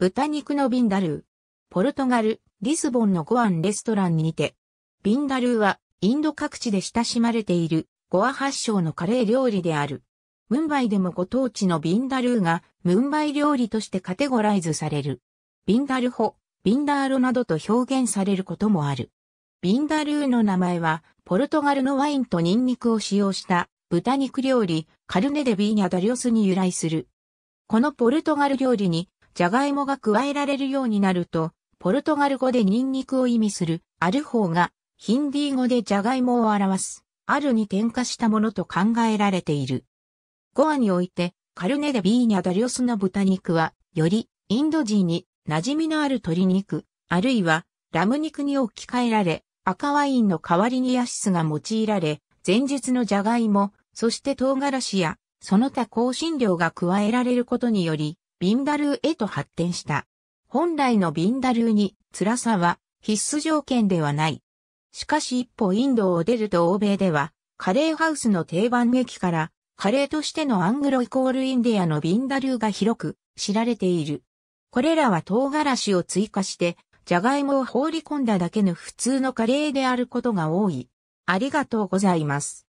豚肉のビンダルー。ポルトガル、リスボンのゴアンレストランにて、ビンダルーはインド各地で親しまれているゴア発祥のカレー料理である。ムンバイでもご当地のビンダルーがムンバイ料理としてカテゴライズされる。ビンダルホ、ビンダーロなどと表現されることもある。ビンダルーの名前は、ポルトガルのワインとニンニクを使用した豚肉料理、カルネデビーニャダリオスに由来する。このポルトガル料理にジャガイモが加えられるようになると、ポルトガル語でニンニクを意味するアルホーが、ヒンディー語でジャガイモを表す、アルに添加したものと考えられている。ゴアにおいて、カルネ・デ・ビーニャ・ダリオスの豚肉は、よりインド人に馴染みのある鶏肉、あるいはラム肉に置き換えられ、赤ワインの代わりにヤシスが用いられ、前述のジャガイモ、そして唐辛子や、その他香辛料が加えられることにより、ビンダルーへと発展した。本来のビンダルーに辛さは必須条件ではない。しかし一歩インドを出ると欧米では、カレーハウスの定番劇から、カレーとしてのアングロイコールインディアのビンダルーが広く知られている。これらは唐辛子を追加して、ジャガイモを放り込んだだけの普通のカレーであることが多い。ありがとうございます。